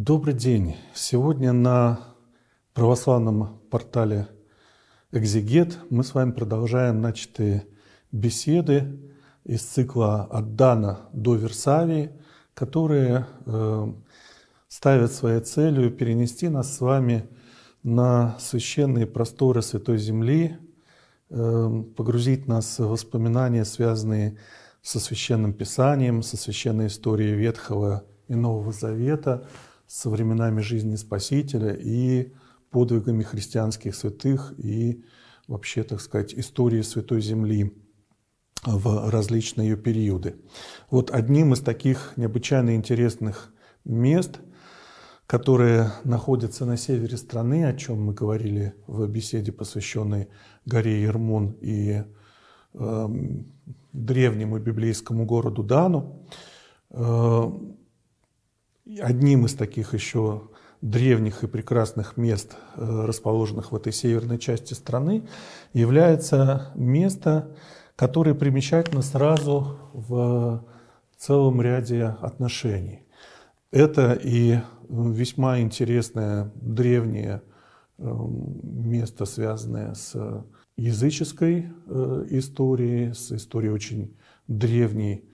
Добрый день! Сегодня на православном портале «Экзегет» мы с вами продолжаем начатые беседы из цикла «От Дана до Версавии», которые э, ставят своей целью перенести нас с вами на священные просторы Святой Земли, э, погрузить нас в воспоминания, связанные со Священным Писанием, со священной историей Ветхого и Нового Завета – со временами жизни Спасителя и подвигами христианских святых и вообще, так сказать, истории Святой Земли в различные ее периоды. Вот одним из таких необычайно интересных мест, которые находятся на севере страны, о чем мы говорили в беседе, посвященной горе Ермун и э, древнему библейскому городу Дану, э, Одним из таких еще древних и прекрасных мест, э, расположенных в этой северной части страны, является место, которое примечательно сразу в целом ряде отношений. Это и э, весьма интересное древнее э, место, связанное с языческой историей, с историей очень древней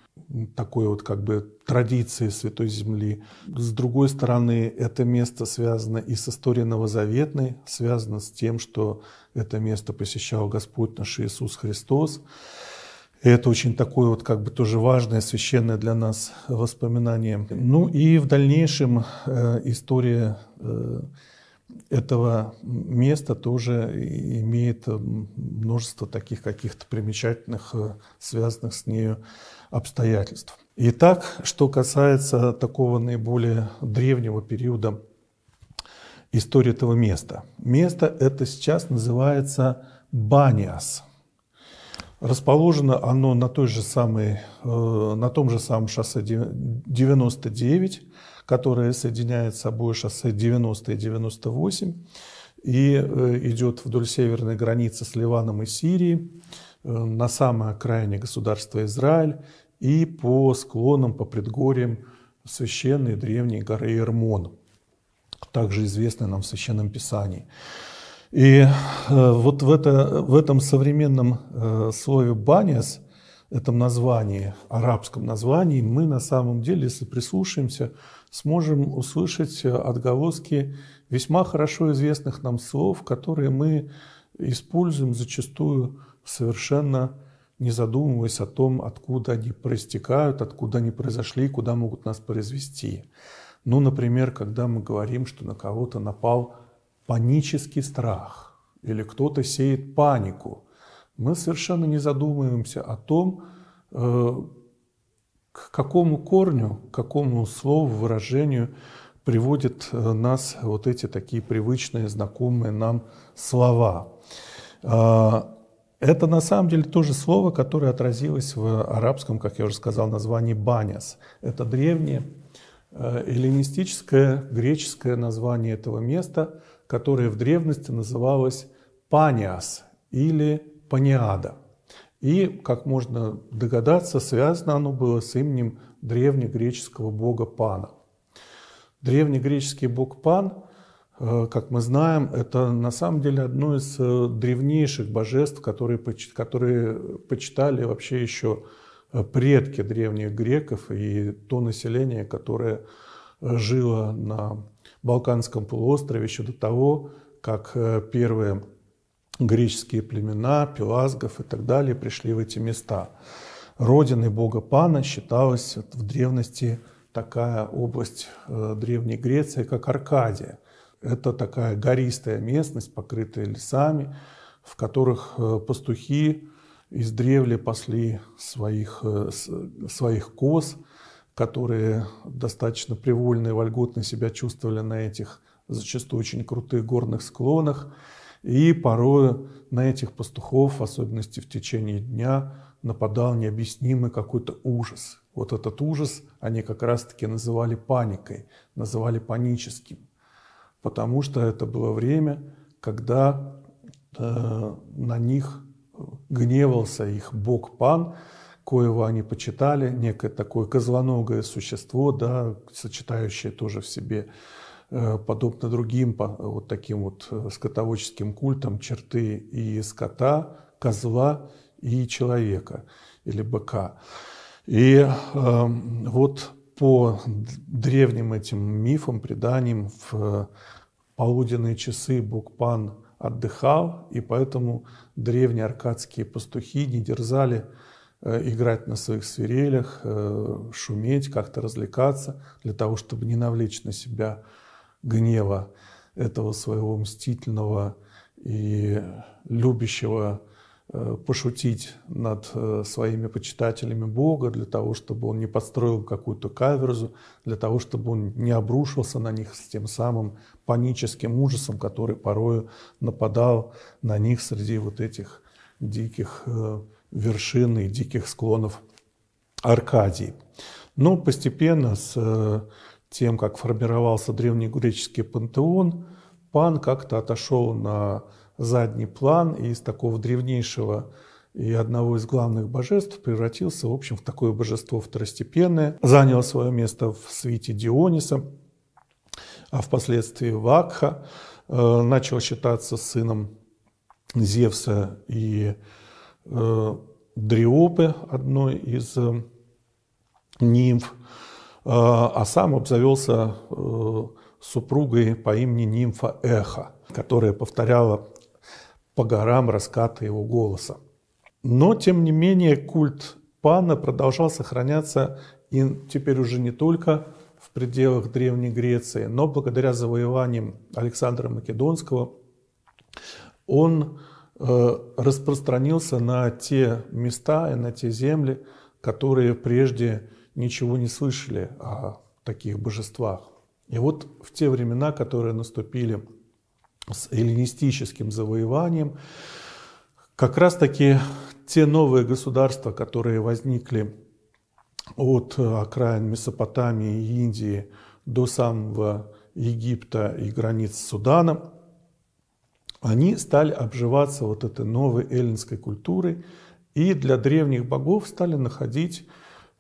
такой вот как бы традиции Святой Земли. С другой стороны, это место связано и с историей новозаветной, связано с тем, что это место посещал Господь наш Иисус Христос. И это очень такое вот как бы тоже важное, священное для нас воспоминание. Ну и в дальнейшем э, история э, этого места тоже имеет э, множество таких каких-то примечательных, э, связанных с нею обстоятельств. Итак, что касается такого наиболее древнего периода истории этого места. Место это сейчас называется Баниас. Расположено оно на, той же самой, э, на том же самом шоссе 99, которое соединяет с собой шоссе 90 и 98 и э, идет вдоль северной границы с Ливаном и Сирией. Э, на самой окраине государства Израиль и по склонам, по предгорьям священной древней горы Ермон, также известной нам в Священном Писании. И э, вот в, это, в этом современном э, слове «банис», этом названии, арабском названии, мы на самом деле, если прислушаемся, сможем услышать отголоски весьма хорошо известных нам слов, которые мы используем зачастую совершенно не задумываясь о том, откуда они проистекают, откуда они произошли, куда могут нас произвести. Ну, например, когда мы говорим, что на кого-то напал панический страх или кто-то сеет панику, мы совершенно не задумываемся о том, э, к какому корню, к какому слову, выражению приводят э, нас вот эти такие привычные, знакомые нам слова. А, это на самом деле то же слово, которое отразилось в арабском, как я уже сказал, названии «баняс». Это древнее э, эллинистическое греческое название этого места, которое в древности называлось «паниас» или «паниада». И, как можно догадаться, связано оно было с именем древнегреческого бога Пана. Древнегреческий бог Пан – Э, как мы знаем, это на самом деле одно из э, древнейших божеств, которые, которые почитали вообще еще э, предки древних греков и то население, которое жило на Балканском полуострове еще до того, как первые греческие племена, пелазгов и так далее пришли в эти места. Родиной бога Пана считалась в древности такая область Древней Греции, как Аркадия – это такая гористая местность, покрытая лесами, в которых э, пастухи из издревле пасли своих, э, своих коз, которые достаточно привольно и вольготно себя чувствовали на этих зачастую очень крутых горных склонах. И порой на этих пастухов, в особенности в течение дня, нападал необъяснимый какой-то ужас. Вот этот ужас они как раз-таки называли паникой, называли паническим потому что это было время, когда э, на них гневался их бог Пан, коего они почитали, некое такое козлоногое существо, да, сочетающее тоже в себе э, подобно другим вот таким вот э, скотоводческим культам черты и скота, козла и человека или быка. И э, вот по древним этим мифам, преданиям в полуденные часы Бог Пан отдыхал, и поэтому древние аркадские пастухи не дерзали э, играть на своих свирелях, э, шуметь, как-то развлекаться, для того, чтобы не навлечь на себя гнева этого своего мстительного и любящего Э, пошутить над э, своими почитателями Бога, для того, чтобы он не подстроил какую-то каверзу, для того, чтобы он не обрушился на них с тем самым паническим ужасом, который порою нападал на них среди вот этих диких э, вершин и диких склонов Аркадии. Но постепенно с тем, как формировался древнегреческий пантеон, пан как-то отошел на задний план и из такого древнейшего и одного из главных божеств превратился, в общем, в такое божество второстепенное, занял свое место в свите Диониса, а впоследствии Вакха, э, начал считаться сыном Зевса и э, Дриопы, одной из э, нимф, э, а сам обзавелся э, супругой по имени нимфа Эха, которая повторяла по горам раскаты его голоса. Но, тем не менее, культ Пана продолжал сохраняться и теперь уже не только в пределах Древней Греции, но благодаря завоеваниям Александра Македонского он э, распространился на те места и на те земли, которые прежде ничего не слышали о таких божествах. И вот в те времена, которые наступили с эллинистическим завоеванием, как раз-таки те новые государства, которые возникли от э, окраин Месопотамии и Индии до самого Египта и границ Судана, они стали обживаться вот этой новой эллинской культурой и для древних богов стали находить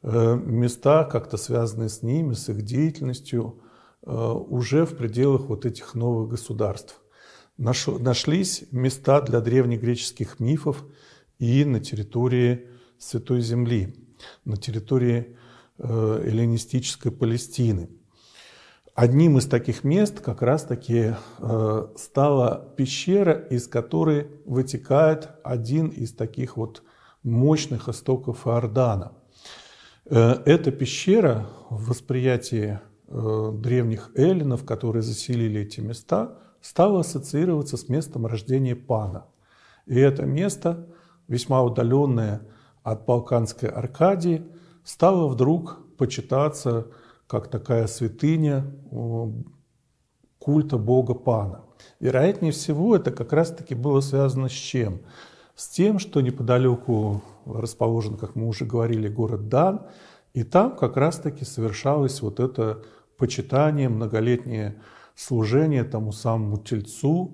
э, места, как-то связанные с ними, с их деятельностью, э, уже в пределах вот этих новых государств нашлись места для древнегреческих мифов и на территории Святой Земли, на территории э, эллинистической Палестины. Одним из таких мест как раз-таки э, стала пещера, из которой вытекает один из таких вот мощных истоков Иордана. Э, эта пещера в восприятии древних эллинов, которые заселили эти места – стало ассоциироваться с местом рождения пана. И это место, весьма удаленное от Балканской Аркадии, стало вдруг почитаться как такая святыня э, культа бога Пана. Вероятнее всего, это как раз-таки было связано с чем? С тем, что неподалеку расположен, как мы уже говорили, город Дан, и там как раз-таки совершалось вот это почитание, многолетнее служение тому самому тельцу,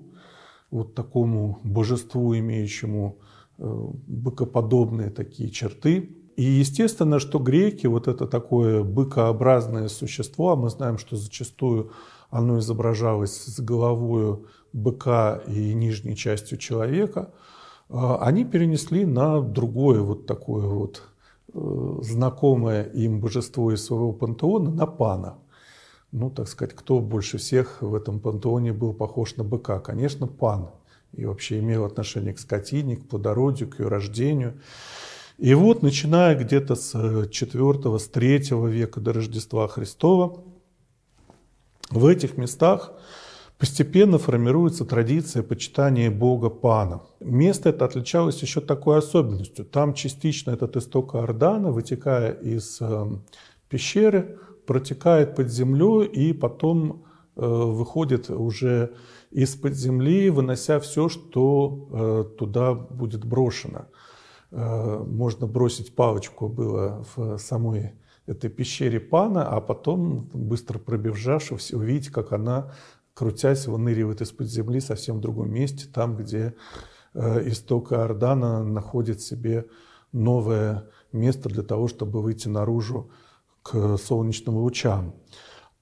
вот такому божеству, имеющему э, быкоподобные такие черты. И естественно, что греки, вот это такое быкообразное существо, а мы знаем, что зачастую оно изображалось с головою быка и нижней частью человека, э, они перенесли на другое вот такое вот э, знакомое им божество из своего пантеона, на пана – ну, так сказать, кто больше всех в этом пантеоне был похож на быка? Конечно, пан. И вообще имел отношение к скотине, к плодородию, к ее рождению. И вот, начиная где-то с 4 э, с 3 века до Рождества Христова, в этих местах постепенно формируется традиция почитания Бога Пана. Место это отличалось еще такой особенностью. Там частично этот исток Ордана, вытекая из э, пещеры, протекает под землю и потом э, выходит уже из-под земли, вынося все, что э, туда будет брошено. Э, можно бросить палочку было в самой этой пещере пана, а потом, быстро пробежавшись, увидеть, как она, крутясь, выныривает из-под земли совсем в другом месте, там, где исток Иордана находит себе новое место для того, чтобы выйти наружу к солнечным лучам.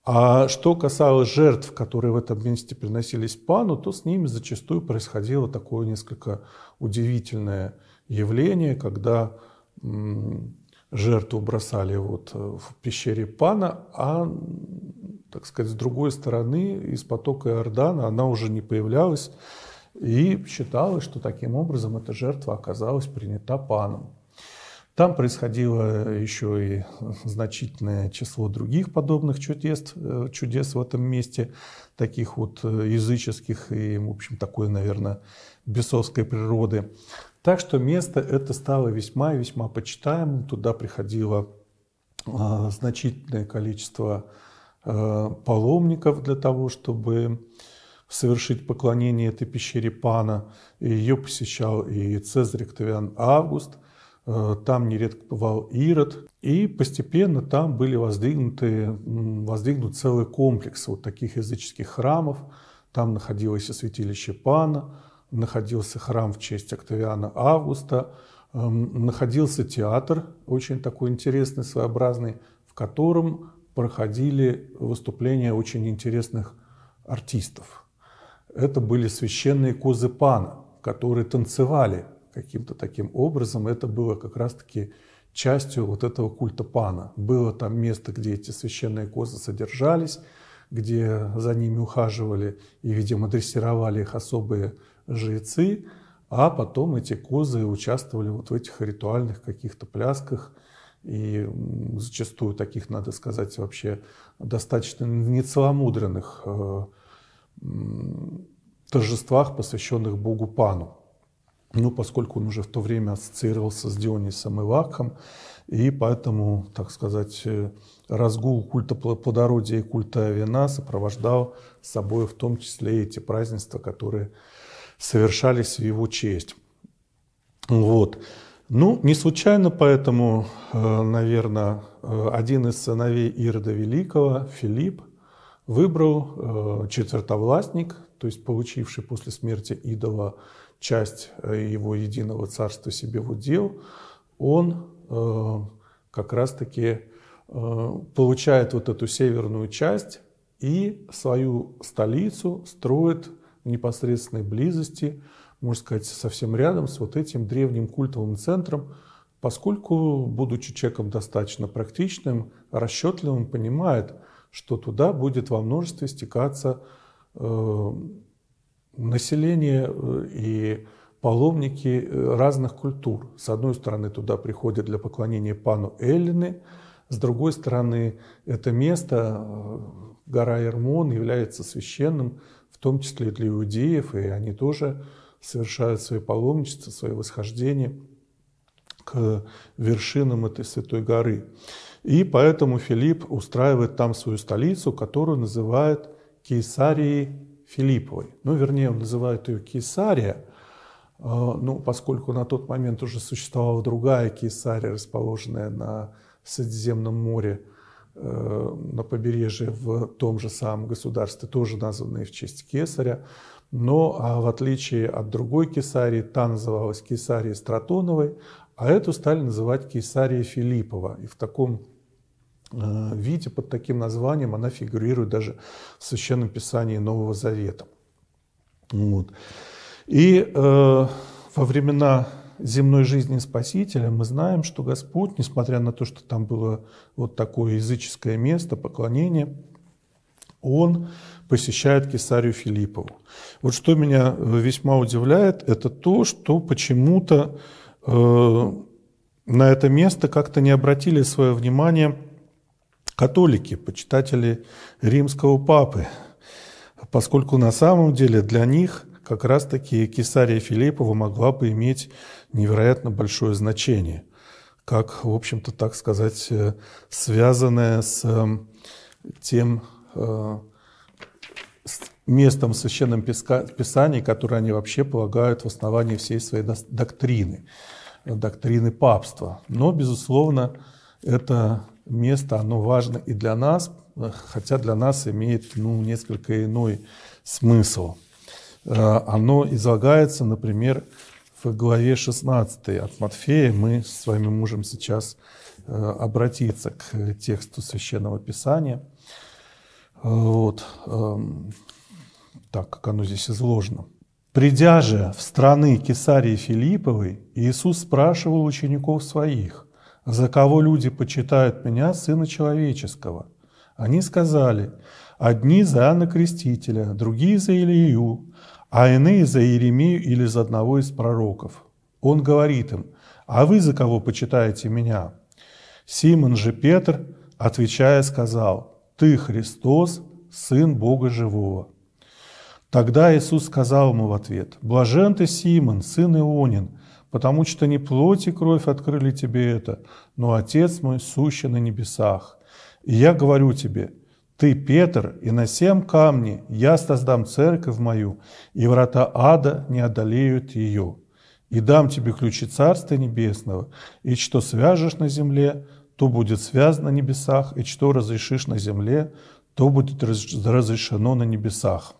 А что касалось жертв, которые в этом месте приносились пану, то с ними зачастую происходило такое несколько удивительное явление, когда жертву бросали вот э, в пещере пана, а, так сказать, с другой стороны, из потока Иордана она уже не появлялась, и считалось, что таким образом эта жертва оказалась принята паном. Там происходило еще и значительное число других подобных чудес, э, чудес в этом месте, таких вот э, языческих и, в общем, такой, наверное, бесовской природы. Так что место это стало весьма и весьма почитаемым. Туда приходило э, значительное количество э, паломников для того, чтобы совершить поклонение этой пещере Пана. ее посещал и Цезарь Октавиан Август – Э, там нередко бывал Ирод, и постепенно там были воздвигнуты, воздвигнут целый комплекс вот таких языческих храмов. Там находилось и святилище Пана, находился храм в честь Октавиана Августа, эм, находился театр, очень такой интересный, своеобразный, в котором проходили выступления очень интересных артистов. Это были священные козы Пана, которые танцевали каким-то таким образом. Это было как раз-таки частью вот этого культа пана. Было там место, где эти священные козы содержались, где за ними ухаживали и, видимо, дрессировали их особые жрецы, а потом эти козы участвовали вот в этих ритуальных каких-то плясках, и зачастую таких, надо сказать, вообще достаточно нецеломудренных э, торжествах, посвященных Богу Пану. Ну, поскольку он уже в то время ассоциировался с Дионисом и Вакхом, и поэтому, так сказать, э, разгул культа плодородия и культа вина сопровождал с собой в том числе эти празднества, которые совершались в его честь. Вот. Ну, не случайно поэтому, э, наверное, э, один из сыновей Ирода Великого, Филипп, выбрал четвертовластник, то есть получивший после смерти идола часть э, его единого царства себе в удел, он э, как раз-таки э, получает вот эту северную часть и свою столицу строит в непосредственной близости, можно сказать, совсем рядом с вот этим древним культовым центром, поскольку, будучи человеком достаточно практичным, расчетливым, понимает, что туда будет во множестве стекаться население э, и паломники э, разных культур. С одной стороны, туда приходят для поклонения пану Эллины, с другой стороны, это место, э, гора Ермон, является священным, в том числе и для иудеев, и они тоже совершают свои паломничества, свои восхождения к вершинам этой святой горы. И поэтому Филипп устраивает там свою столицу, которую называют Кейсарией Филипповой. Ну, вернее, он называет ее Кесария, э, ну, поскольку на тот момент уже существовала другая Кесария, расположенная на Средиземном море, э, на побережье в том же самом государстве, тоже названные в честь Кесаря. Но а в отличие от другой Кесарии, та называлась Кесарией Стратоновой, а эту стали называть Кесария Филиппова. И в таком Э, виде под таким названием она фигурирует даже в Священном Писании Нового Завета. Вот. И э, во времена земной жизни Спасителя мы знаем, что Господь, несмотря на то, что там было вот такое языческое место, поклонение, он посещает Кесарию Филиппову. Вот что меня э, весьма удивляет, это то, что почему-то э, на это место как-то не обратили свое внимание – католики, почитатели римского папы, поскольку на самом деле для них как раз-таки Кесария Филиппова могла бы иметь невероятно большое значение, как, в общем-то, так сказать, э, связанное с э, тем э, с местом в Священном Писании, которое они вообще полагают в основании всей своей доктрины, доктрины папства. Но, безусловно, это место, оно важно и для нас, хотя для нас имеет ну, несколько иной смысл. Э, оно излагается, например, в главе 16 от Матфея. Мы с вами можем сейчас э, обратиться к тексту Священного Писания. Вот. Эм, так, как оно здесь изложено. «Придя же в страны Кесарии Филипповой, Иисус спрашивал учеников своих – за кого люди почитают меня, Сына Человеческого. Они сказали, одни за Анна Крестителя, другие за Илию, а иные за Иеремию или за одного из пророков. Он говорит им, а вы за кого почитаете меня? Симон же Петр, отвечая, сказал, «Ты Христос, Сын Бога Живого». Тогда Иисус сказал ему в ответ, «Блажен ты, Симон, сын Ионин, потому что не плоть и кровь открыли тебе это, но Отец мой сущий на небесах. И я говорю тебе, ты, Петр, и на семь камней я создам церковь мою, и врата ада не одолеют ее. И дам тебе ключи Царства Небесного, и что свяжешь на земле, то будет связано на небесах, и что разрешишь на земле, то будет разрешено на небесах.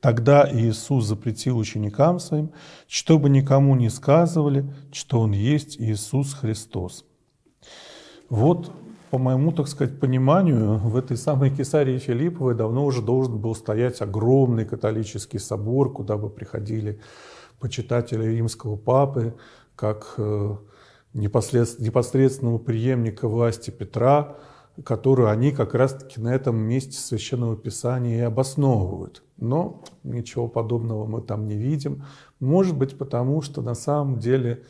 Тогда Иисус запретил ученикам своим, чтобы никому не сказывали, что Он есть Иисус Христос. Вот, по моему, так сказать, пониманию, в этой самой Кесарии Филипповой давно уже должен был стоять огромный католический собор, куда бы приходили почитатели римского папы, как э, непосредственного преемника власти Петра – которую они как раз-таки на этом месте Священного Писания и обосновывают. Но ничего подобного мы там не видим. Может быть, потому что на самом деле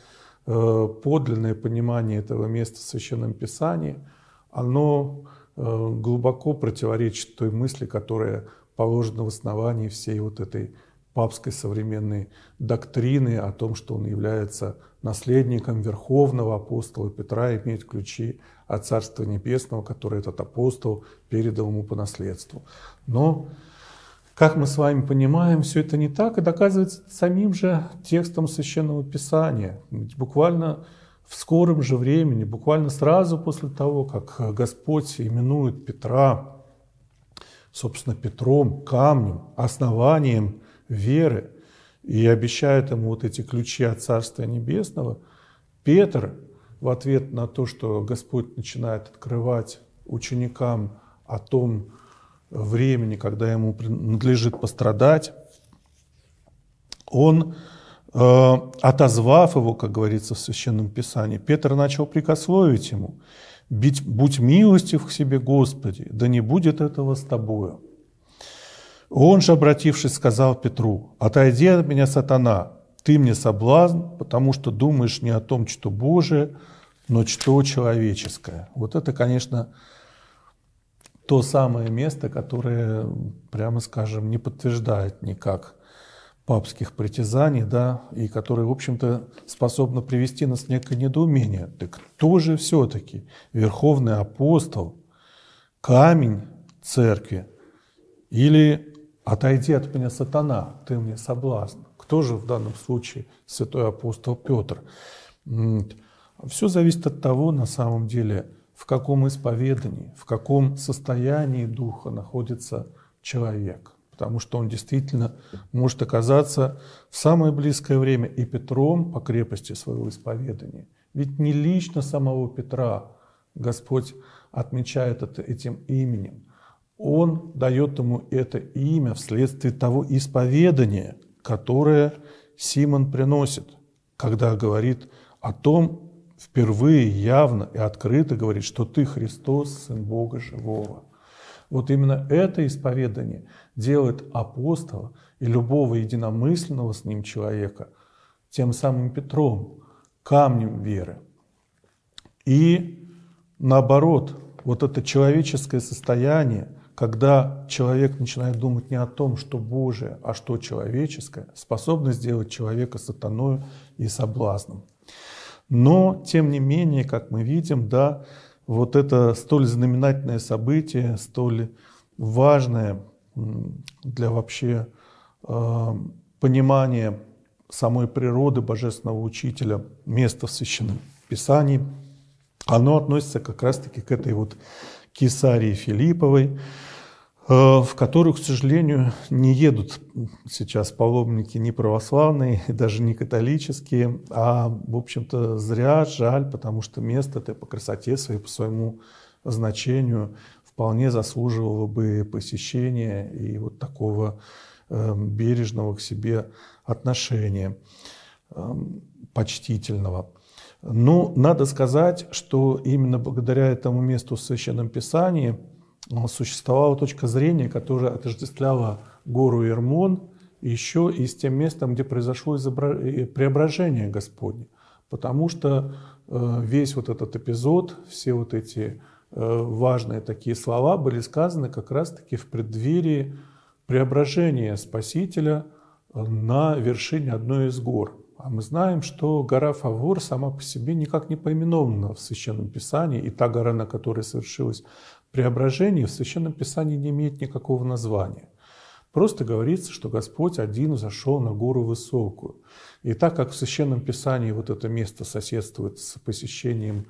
э, подлинное понимание этого места в Священном Писании, оно э, глубоко противоречит той мысли, которая положена в основании всей вот этой папской современной доктрины о том, что он является наследником верховного апостола Петра, и имеет ключи от Царства Небесного, которое этот апостол передал ему по наследству. Но, как мы с вами понимаем, все это не так и доказывается самим же текстом Священного Писания. Ведь буквально в скором же времени, буквально сразу после того, как Господь именует Петра, собственно, Петром, камнем, основанием веры и обещает ему вот эти ключи от Царства Небесного, Петр в ответ на то, что Господь начинает открывать ученикам о том времени, когда ему надлежит пострадать, он, э, отозвав его, как говорится в Священном Писании, Петр начал прикословить ему, «Будь милостив к себе, Господи, да не будет этого с тобою». Он же, обратившись, сказал Петру, «Отойди от меня, сатана, ты мне соблазн, потому что думаешь не о том, что Божие, но что человеческое». Вот это, конечно, то самое место, которое, прямо скажем, не подтверждает никак папских притязаний, да, и которое, в общем-то, способно привести нас в некое недоумение. Так кто же все-таки верховный апостол, камень церкви или «Отойди от меня, сатана, ты мне соблазн». Кто же в данном случае святой апостол Петр? Все зависит от того, на самом деле, в каком исповедании, в каком состоянии духа находится человек. Потому что он действительно может оказаться в самое близкое время и Петром по крепости своего исповедания. Ведь не лично самого Петра Господь отмечает это этим именем – он дает ему это имя вследствие того исповедания, которое Симон приносит, когда говорит о том, впервые явно и открыто говорит, что ты Христос, Сын Бога Живого. Вот именно это исповедание делает апостола и любого единомысленного с ним человека тем самым Петром, камнем веры. И наоборот, вот это человеческое состояние – когда человек начинает думать не о том, что Божие, а что человеческое, способно сделать человека сатаною и соблазном. Но, тем не менее, как мы видим, да, вот это столь знаменательное событие, столь важное для вообще э, понимания самой природы Божественного Учителя место в Священном Писании, оно относится как раз-таки к этой вот Кесарии Филипповой, Э, в которую, к сожалению, не едут сейчас паломники не православные, даже не католические, а, в общем-то, зря, жаль, потому что место это по красоте своей, по своему значению вполне заслуживало бы посещения и вот такого э, бережного к себе отношения, э, почтительного. Но ну, надо сказать, что именно благодаря этому месту в Священном Писании – ну, а существовала точка зрения, которая отождествляла гору Ермон еще и с тем местом, где произошло э, преображение Господне. Потому что э, весь вот этот эпизод, все вот эти э, важные такие слова были сказаны как раз-таки в преддверии преображения Спасителя на вершине одной из гор. А мы знаем, что гора Фавор сама по себе никак не поименована в Священном Писании, и та гора, на которой совершилось преображение в Священном Писании не имеет никакого названия. Просто говорится, что Господь один зашел на гору высокую. И так как в Священном Писании вот это место соседствует с посещением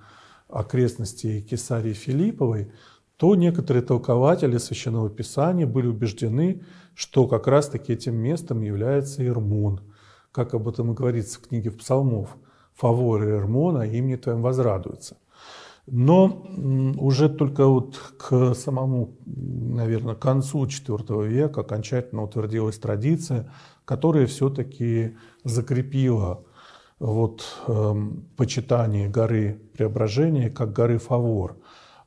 окрестностей Кесарии Филипповой, то некоторые толкователи Священного Писания были убеждены, что как раз-таки этим местом является Ирмон, как об этом и говорится в книге Псалмов. «Фаворы Ирмона, а имени не твоим возрадуется». Но уже только вот к самому, наверное, концу IV века окончательно утвердилась традиция, которая все-таки закрепила вот э, почитание горы Преображения как горы Фавор.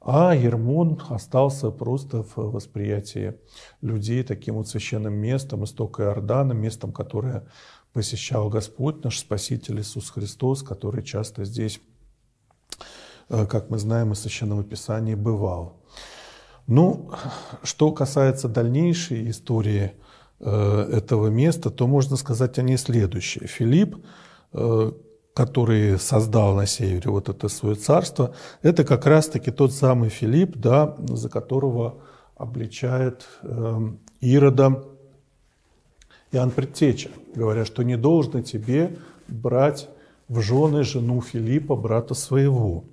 А Ермон остался просто в восприятии людей таким вот священным местом, истока Иордана, местом, которое посещал Господь наш Спаситель Иисус Христос, который часто здесь Э, как мы знаем из Священного Писания, бывал. Ну, что касается дальнейшей истории э, этого места, то можно сказать о ней следующее. Филипп, э, который создал на севере вот это свое царство, это как раз-таки тот самый Филипп, да, за которого обличает Ирода Иоанн Предтеча, говоря, что не должно тебе брать в жены жену Филиппа, брата своего.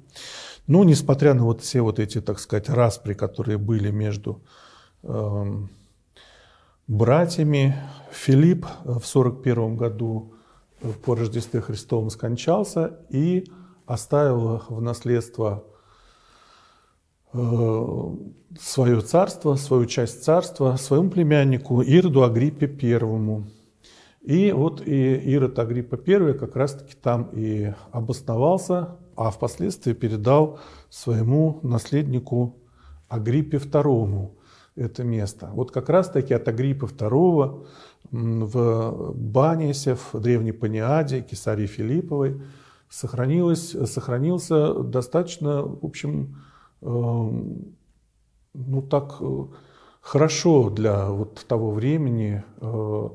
Но ну, несмотря на вот все вот эти, так сказать, распри, которые были между э, братьями, Филипп э, в 41 году э, по Рождестве Христовом скончался и оставил в наследство э, свое царство, свою часть царства своему племяннику Ироду Агриппе Первому. И вот и Ирод Агриппа I как раз-таки там и обосновался, а впоследствии передал своему наследнику Агриппе II это место. Вот как раз-таки от Агриппы II в Банисе, в Древней Паниаде, Кесарии Филипповой сохранилось, сохранился достаточно, в общем, э, ну так э, хорошо для вот того времени э,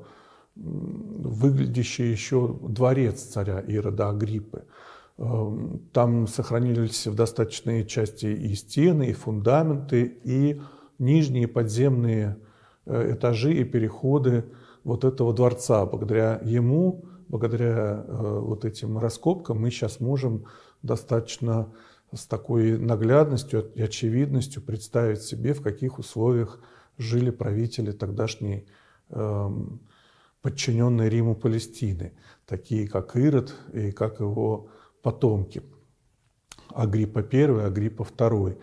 выглядящий еще дворец царя Ирода Агриппы. Эм, там сохранились в достаточной части и стены, и фундаменты, и нижние подземные э, этажи и переходы вот этого дворца. Благодаря ему, благодаря э, вот этим раскопкам мы сейчас можем достаточно с такой наглядностью и очевидностью представить себе, в каких условиях жили правители тогдашней эм, подчиненной Риму Палестины, такие как Ирод и как его потомки а Агриппа I, а Агриппа II.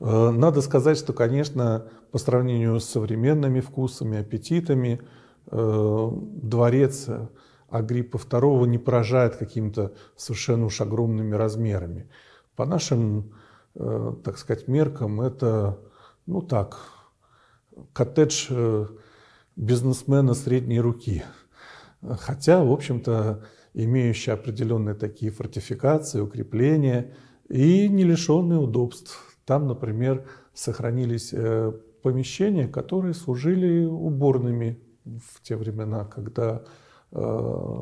Э, надо сказать, что, конечно, по сравнению с современными вкусами, аппетитами, э, дворец Агриппа II не поражает какими-то совершенно уж огромными размерами. По нашим, э, так сказать, меркам это, ну так, коттедж бизнесмена средней руки. Хотя, в общем-то, имеющий определенные такие фортификации, укрепления и не лишенные удобств. Там, например, сохранились э, помещения, которые служили уборными в те времена, когда э,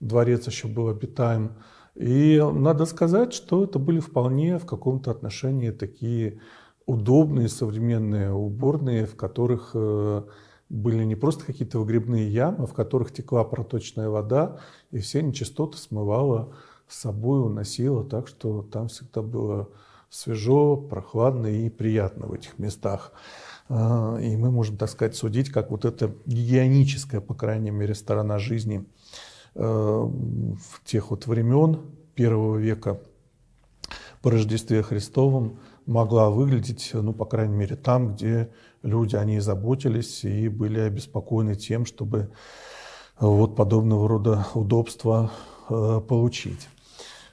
дворец еще был обитаем. И надо сказать, что это были вполне в каком-то отношении такие удобные современные уборные, в которых э, были не просто какие-то выгребные ямы, в которых текла проточная вода, и все нечистоты смывала с собой, уносила, так что там всегда было свежо, прохладно и приятно в этих местах. А, и мы можем, так сказать, судить, как вот эта гигиеническая, по крайней мере, сторона жизни э, в тех вот времен первого века по Рождестве Христовом могла выглядеть, ну, по крайней мере, там, где люди, они заботились и были обеспокоены тем, чтобы э, вот подобного рода удобства э, получить.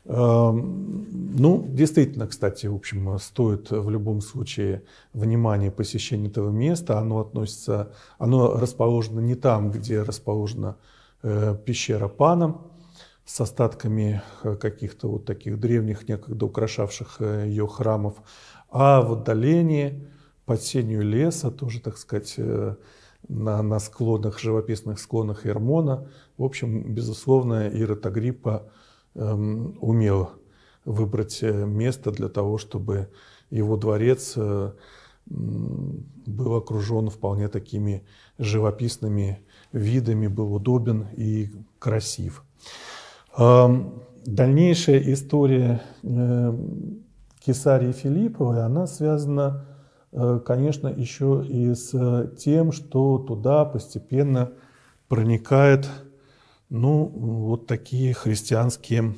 Эм, ну, действительно, кстати, в общем, стоит в любом случае внимания посещения этого места. Оно относится, оно расположено не там, где расположена э, пещера Пана с остатками каких-то вот таких древних, некогда украшавших ее храмов, а в отдалении – под сенью леса, тоже, так сказать, э, на, на склонах, живописных склонах Ермона. В общем, безусловно, Ира Тагриппа эм, умела выбрать э, место для того, чтобы его дворец э, был окружен вполне такими живописными видами, был удобен и красив. Эм, дальнейшая история э, Кесарии Филипповой, она связана Э, конечно, еще и с э, тем, что туда постепенно проникает, ну, вот такие христианские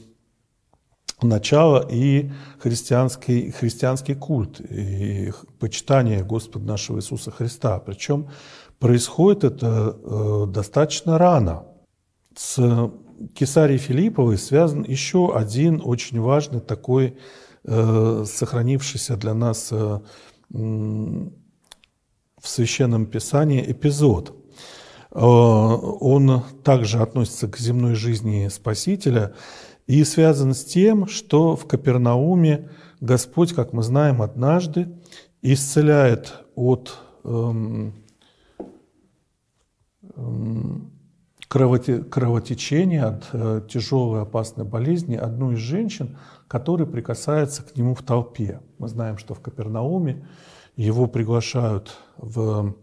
начала и христианский, христианский культ, и почитание Господа нашего Иисуса Христа. Причем происходит это э, достаточно рано. С Кесарией Филипповой связан еще один очень важный такой сохранившийся для нас в Священном Писании эпизод. Э, он также относится к земной жизни Спасителя и связан с тем, что в Капернауме Господь, как мы знаем, однажды исцеляет от эм, эм, кровотечения, от э, тяжелой опасной болезни одну из женщин, который прикасается к нему в толпе. Мы знаем, что в Капернауме его приглашают в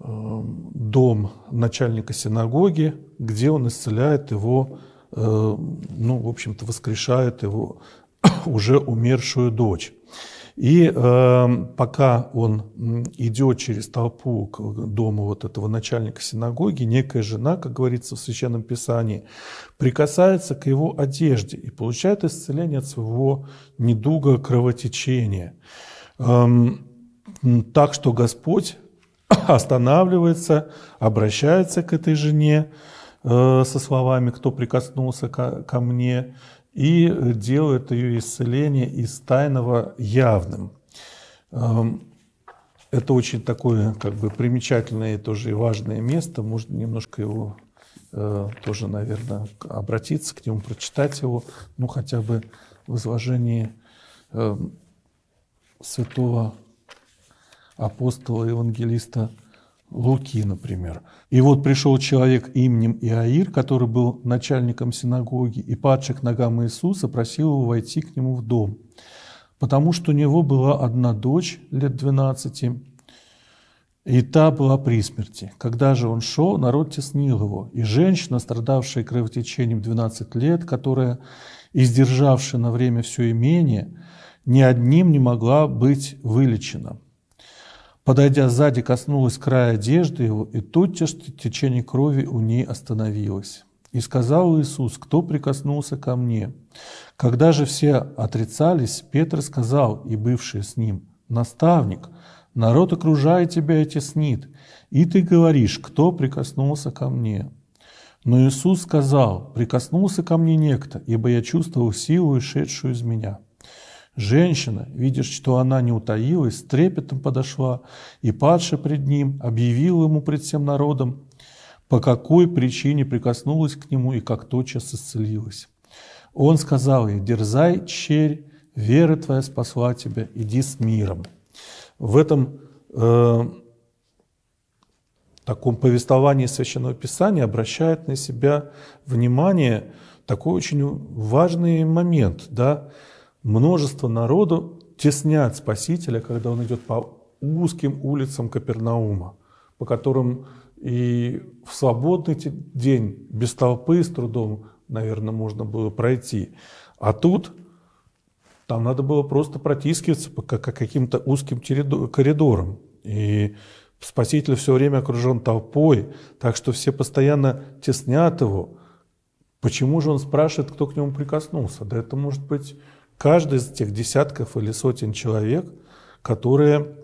э, дом начальника синагоги, где он исцеляет его, э, ну, в общем-то, воскрешает его уже умершую дочь. И э, пока он идет через толпу к дому вот этого начальника синагоги, некая жена, как говорится в Священном Писании, прикасается к его одежде и получает исцеление от своего недуга кровотечения. Эм, так что Господь останавливается, обращается к этой жене э, со словами «Кто прикоснулся ко, ко мне?» и делает ее исцеление из тайного явным. Эм, это очень такое как бы примечательное тоже и важное место. Можно немножко его э, тоже, наверное, обратиться к нему, прочитать его, ну хотя бы в изложении эм, святого апостола евангелиста Луки, например. И вот пришел человек именем Иаир, который был начальником синагоги, и, падший к ногам Иисуса, просил его войти к нему в дом, потому что у него была одна дочь лет 12, и та была при смерти. Когда же он шел, народ теснил его, и женщина, страдавшая кровотечением 12 лет, которая, издержавшая на время все имение, ни одним не могла быть вылечена – Подойдя сзади, коснулась края одежды его, и тут же течение крови у ней остановилось. И сказал Иисус, кто прикоснулся ко мне? Когда же все отрицались, Петр сказал и бывшие с ним, «Наставник, народ окружает тебя и теснит, и ты говоришь, кто прикоснулся ко мне?» Но Иисус сказал, «Прикоснулся ко мне некто, ибо я чувствовал силу, шедшую из меня». Женщина, видишь, что она не утаилась, с трепетом подошла и, падше пред ним, объявила ему пред всем народом, по какой причине прикоснулась к нему и как тотчас исцелилась. Он сказал ей, дерзай, черь, вера твоя спасла тебя, иди с миром. В этом э, таком повествовании Священного Писания обращает на себя внимание такой очень важный момент, да, множество народу теснят Спасителя, когда он идет по узким улицам Капернаума, по которым и в свободный день без толпы с трудом, наверное, можно было пройти. А тут там надо было просто протискиваться по каким-то узким коридорам. И Спаситель все время окружен толпой, так что все постоянно теснят его. Почему же он спрашивает, кто к нему прикоснулся? Да это может быть Каждый из тех десятков или сотен человек, которые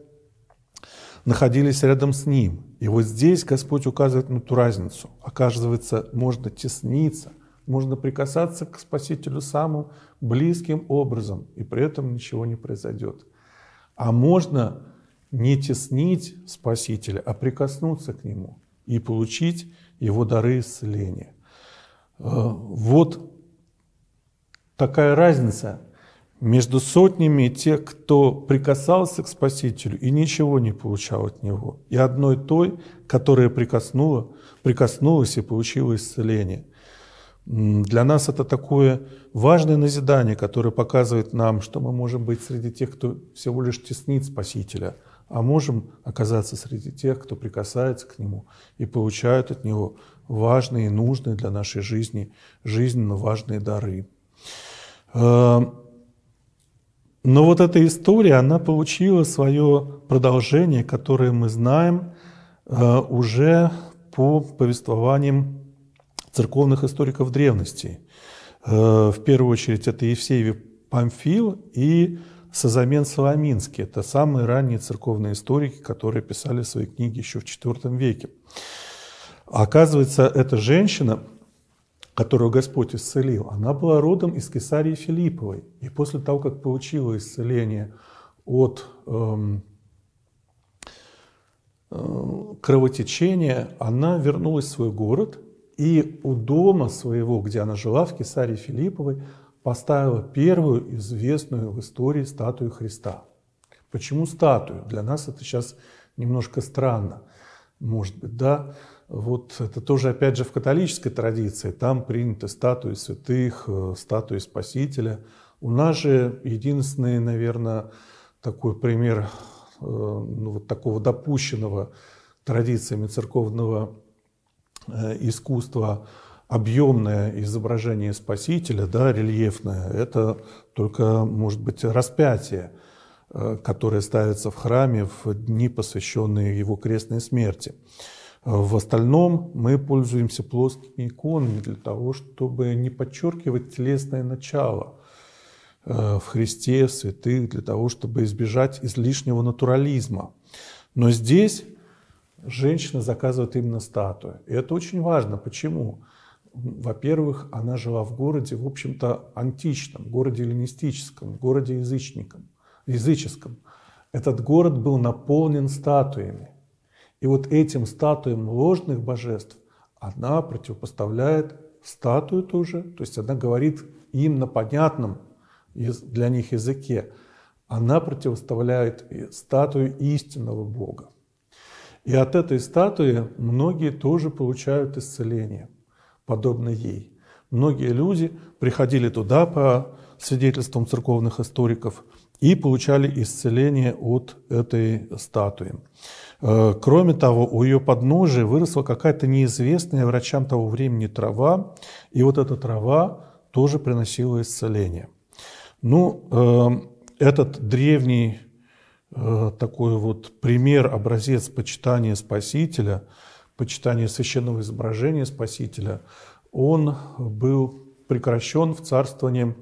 находились рядом с ним. И вот здесь Господь указывает на ту разницу. Оказывается, можно тесниться, можно прикасаться к Спасителю самым близким образом, и при этом ничего не произойдет. А можно не теснить Спасителя, а прикоснуться к Нему и получить Его дары исцеления. Э, вот такая разница между сотнями тех, кто прикасался к Спасителю и ничего не получал от Него, и одной той, которая прикоснула, прикоснулась и получила исцеление. Для нас это такое важное назидание, которое показывает нам, что мы можем быть среди тех, кто всего лишь теснит Спасителя, а можем оказаться среди тех, кто прикасается к Нему и получает от Него важные и нужные для нашей жизни, жизненно важные дары. Э, но вот эта история, она получила свое продолжение, которое мы знаем э, уже по повествованиям церковных историков древности. Э, в первую очередь это Евсеев Памфил и Сазамен Соломинский. Это самые ранние церковные историки, которые писали свои книги еще в IV веке. Оказывается, эта женщина – которую Господь исцелил, она была родом из Кесарии Филипповой. И после того, как получила исцеление от эм, э, кровотечения, она вернулась в свой город и у дома своего, где она жила, в Кесарии Филипповой, поставила первую известную в истории статую Христа. Почему статую? Для нас это сейчас немножко странно, может быть, да? Вот это тоже, опять же, в католической традиции. Там приняты статуи святых, э, статуи Спасителя. У нас же единственный, наверное, такой пример э, ну, вот такого допущенного традициями церковного э, искусства объемное изображение Спасителя, да, рельефное, это только, может быть, распятие, которое ставится в храме в дни, посвященные его крестной смерти. Э, в остальном мы пользуемся плоскими иконами для того, чтобы не подчеркивать телесное начало э, в Христе, в святых, для того, чтобы избежать излишнего натурализма. Но здесь женщина заказывает именно статую. И это очень важно. Почему? Во-первых, она жила в городе, в общем-то, античном, городе эллинистическом, городе язычником, языческом. Этот город был наполнен статуями. И вот этим статуям ложных божеств она противопоставляет статую тоже, то есть она говорит им на понятном для них языке, она противоставляет статую истинного Бога. И от этой статуи многие тоже получают исцеление, подобно ей. Многие люди приходили туда по свидетельствам церковных историков и получали исцеление от этой статуи. Э, кроме того, у ее подножия выросла какая-то неизвестная врачам того времени трава, и вот эта трава тоже приносила исцеление. Ну, эм, этот древний э, такой вот пример, образец почитания Спасителя, почитания священного изображения Спасителя, он был прекращен в царствовании,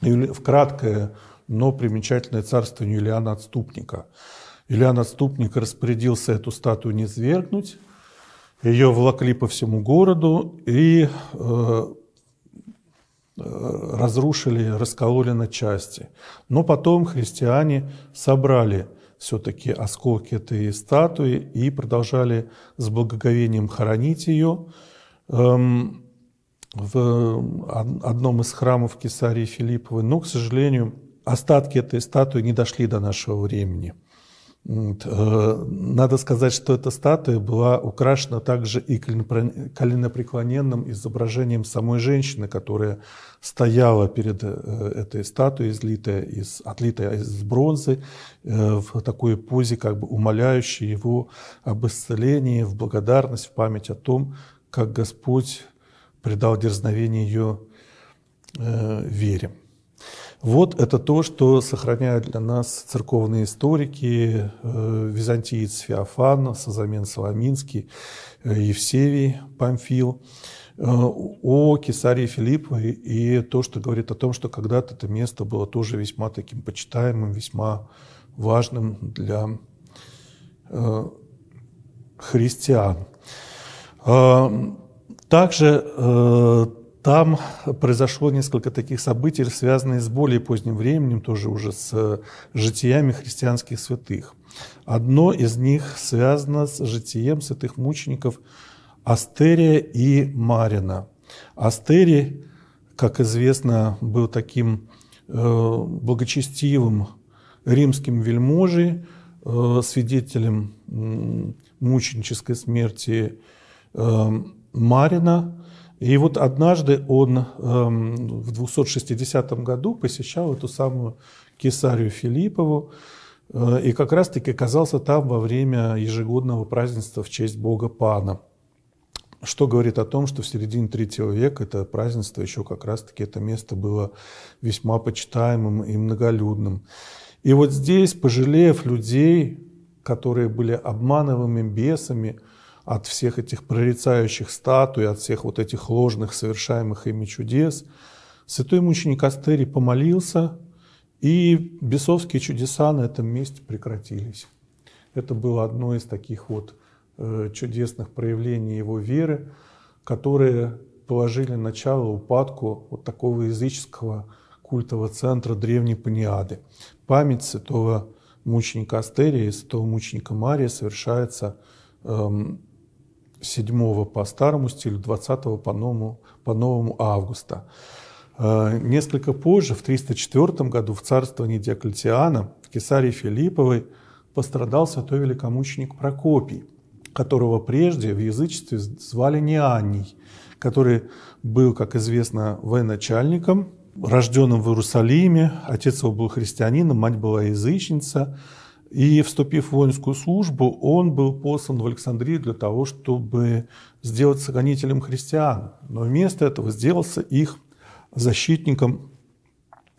в краткое, но примечательное царствование Юлиана Отступника – Илья Наступник распорядился эту статую не свергнуть. Ее влокли по всему городу и э, э разрушили, раскололи на части. Но потом христиане собрали все-таки осколки этой статуи и продолжали с благоговением хоронить ее. Эм, в одном из храмов Кесарии Филипповой. Но, к сожалению, остатки этой статуи не дошли до нашего времени – Э, надо сказать, что эта статуя была украшена также и коленопреклоненным изображением самой женщины, которая стояла перед э, этой статуей, излитая из, отлитая из бронзы, э, в такой позе, как бы умоляющей его об исцелении, в благодарность, в память о том, как Господь придал дерзновение ее вере. Вот это то, что сохраняют для нас церковные историки, э, византиец Феофан, Сазамен Соломинский, э, Евсевий Памфил, э, о Кесарии Филипповой и то, что говорит о том, что когда-то это место было тоже весьма таким почитаемым, весьма важным для христиан. Также там произошло несколько таких событий, связанных с более поздним временем, тоже уже с э, житиями христианских святых. Одно из них связано с житием святых мучеников Астерия и Марина. Астерий, как известно, был таким э, благочестивым римским вельможей, э, свидетелем мученической смерти Марина – и вот однажды он эм, в 260 году посещал эту самую Кесарию Филиппову, э, и как раз-таки оказался там во время ежегодного празднества в честь бога Пана, что говорит о том, что в середине третьего века это празднество еще как раз-таки это место было весьма почитаемым и многолюдным. И вот здесь, пожалев людей, которые были обманываемыми бесами – от всех этих прорицающих статуй, от всех вот этих ложных, совершаемых ими чудес. Святой мученик Астерий помолился, и бесовские чудеса на этом месте прекратились. Это было одно из таких вот э, чудесных проявлений его веры, которые положили начало упадку вот такого языческого культового центра Древней Паниады. Память святого мученика Астерия и святого мученика Мария совершается эм, 7 по старому стилю, 20 по новому, по новому августа. Э, несколько позже, в 304 году, в царствовании Диоклетиана, в Кесарии Филипповой пострадал святой великомученик Прокопий, которого прежде в язычестве звали Неанний, который был, как известно, военачальником, рожденным в Иерусалиме, отец его был христианином, мать была язычница – и вступив в воинскую службу, он был послан в Александрию для того, чтобы сделать сохранителем христиан. Но вместо этого сделался их защитником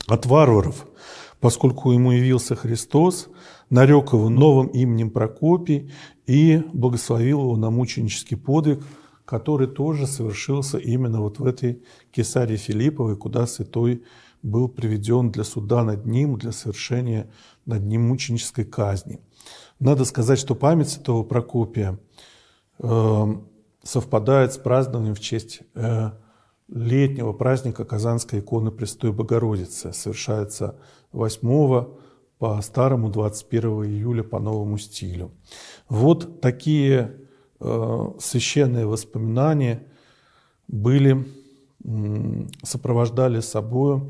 от варваров, поскольку ему явился Христос, нарек его новым именем Прокопий и благословил его на мученический подвиг, который тоже совершился именно вот в этой Кесарии Филипповой, куда святой был приведен для суда над ним, для совершения над ним мученической казни. Надо сказать, что память этого Прокопия эм, совпадает с празднованием в честь э, летнего праздника Казанской иконы Престой Богородицы. Совершается 8 по старому 21 июля по новому стилю. Вот такие э, священные воспоминания были сопровождали собой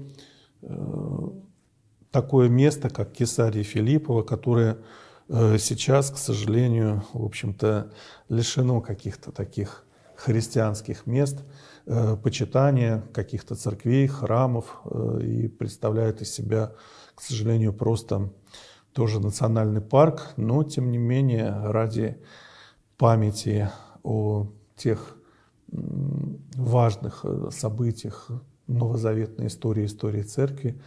э, такое место, как Кесария Филиппова, которое э, сейчас, к сожалению, в общем-то, лишено каких-то таких христианских мест, э, почитания каких-то церквей, храмов и представляет из себя, к сожалению, просто тоже национальный парк, но тем не менее ради памяти о тех важных э, событиях новозаветной истории, истории церкви,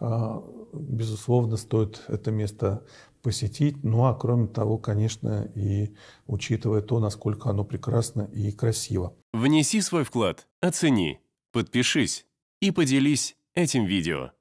а, безусловно, стоит это место посетить. Ну а кроме того, конечно, и учитывая то, насколько оно прекрасно и красиво. Внеси свой вклад, оцени, подпишись и поделись этим видео.